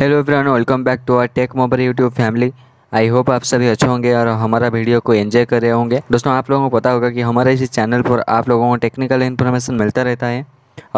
Hello everyone welcome back to R tech mobile YouTube family I hope आप सभी अच्छे होंगे और हमारा वीडियो को एंजॉय कर रहे होंगे दोस्तों आप लोगों को पता होगा कि हमारे इसी चैनल पर आप लोगों को टेक्निकल इन्फॉर्मेशन मिलता रहता है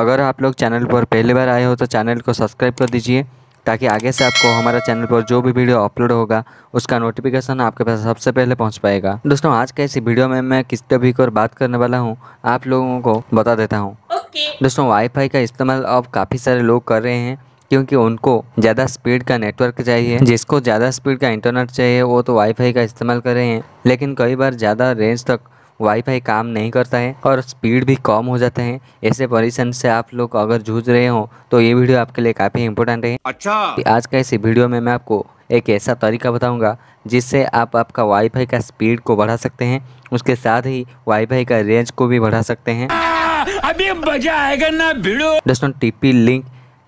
अगर आप लोग चैनल पर पहली बार आए हो तो चैनल को सब्सक्राइब कर दीजिए ताकि आगे से आपको हमारा चैनल पर जो भी वीडियो अपलोड होगा उसका नोटिफिकेशन आपके पास सबसे पहले पहुंच पाएगा दोस्तों आज के इस वीडियो में मैं किस टॉपिक और बात करने वाला हूं आप लोगों को बता देता हूं okay. दोस्तों वाईफाई का इस्तेमाल अब काफ़ी सारे लोग कर रहे हैं क्योंकि उनको ज़्यादा स्पीड का नेटवर्क चाहिए जिसको ज़्यादा स्पीड का इंटरनेट चाहिए वो तो वाईफाई का इस्तेमाल कर रहे हैं लेकिन कई बार ज़्यादा रेंज तक वाईफाई काम नहीं करता है और स्पीड भी कम हो जाता है ऐसे परिसन से आप लोग अगर जूझ रहे हो तो ये वीडियो आपके लिए काफ़ी इंपॉर्टेंट है अच्छा आज का इस वीडियो में मैं आपको एक ऐसा तरीका बताऊंगा जिससे आप आपका वाईफाई का स्पीड को बढ़ा सकते हैं उसके साथ ही वाईफाई का रेंज को भी बढ़ा सकते हैं हाँ, अभी मजा आएगा ना वीडियो दोस्तों TP link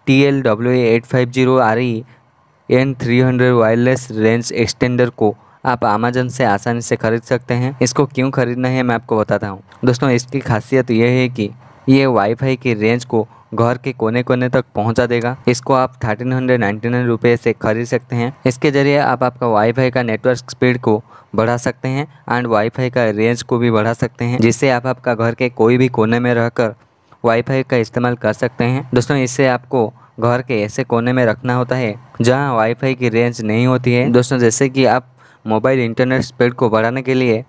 T L W eight five zero R E N three hundred wireless range extender को आप अमेजन से आसानी से खरीद सकते हैं इसको क्यों खरीदना है मैं आपको बताता हूँ दोस्तों इसकी खासियत यह है कि ये वाईफाई की रेंज को घर के कोने कोने तक पहुंचा देगा इसको आप थर्टीन हंड्रेड नाइन्टी नाइन रुपये से खरीद सकते हैं इसके ज़रिए आप आपका वाईफाई का नेटवर्क स्पीड को बढ़ा सकते हैं एंड वाईफाई का रेंज को भी बढ़ा सकते हैं जिससे आप आपका घर के कोई भी कोने में रहकर वाईफाई का इस्तेमाल कर सकते हैं दोस्तों इससे आपको घर के ऐसे कोने में रखना होता है जहाँ वाईफाई की रेंज नहीं होती है दोस्तों जैसे कि आप मोबाइल इंटरनेट स्पीड को बढ़ाने के लिए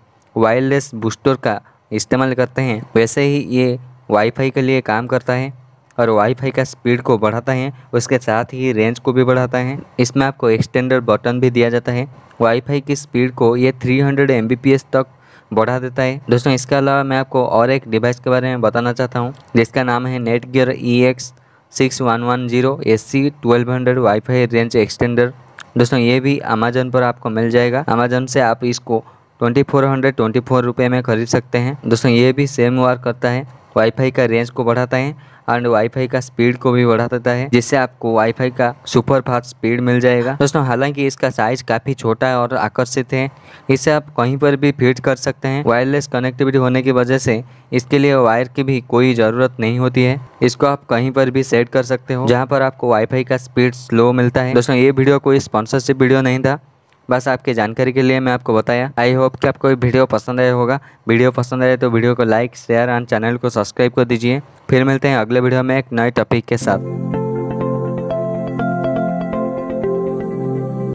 वायरलेस बूस्टर का इस्तेमाल करते हैं वैसे ही ये वाईफाई के लिए काम करता है और वाईफाई का स्पीड को बढ़ाता है उसके साथ ही रेंज को भी बढ़ाता है इसमें आपको एक्सटेंडर बटन भी दिया जाता है वाईफाई की स्पीड को ये 300 हंड्रेड तक बढ़ा देता है दोस्तों इसके अलावा मैं आपको और एक डिवाइस के बारे में बताना चाहता हूँ जिसका नाम है Netgear E X six one one zero A C twelve hundred wifi range extender दोस्तों ये भी अमेजन पर आपको मिल जाएगा अमेजन से आप इसको twenty four hundred twenty four रुपये में खरीद सकते हैं दोस्तों ये भी सेम वार करता है वाईफाई का रेंज को बढ़ाता है एंड वाईफाई का स्पीड को भी बढ़ा देता है जिससे आपको वाईफाई का सुपर फास्ट स्पीड मिल जाएगा दोस्तों हालांकि इसका साइज काफ़ी छोटा है और आकर्षित है इसे आप कहीं पर भी फिट कर सकते हैं वायरलेस कनेक्टिविटी होने की वजह से इसके लिए वायर की भी कोई ज़रूरत नहीं होती है इसको आप कहीं पर भी सेट कर सकते हो जहाँ पर आपको वाईफाई का स्पीड स्लो मिलता है दोस्तों ये वीडियो कोई स्पॉन्सरशिप वीडियो नहीं था बस आपकी जानकारी के लिए मैं आपको बताया आई होप कि आपको वीडियो पसंद आया होगा वीडियो पसंद आए तो वीडियो को लाइक शेयर एंड चैनल को सब्सक्राइब कर दीजिए फिर मिलते हैं अगले वीडियो में एक नए टॉपिक के साथ